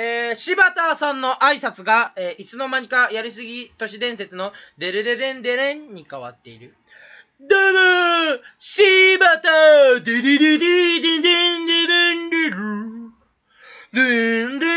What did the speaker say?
えー、柴田さんの挨拶が、えー、いつの間にかやりすぎ都市伝説のデレレレンデレンに変わっている。どうもー柴田デデデデデデンデデンデルデンデ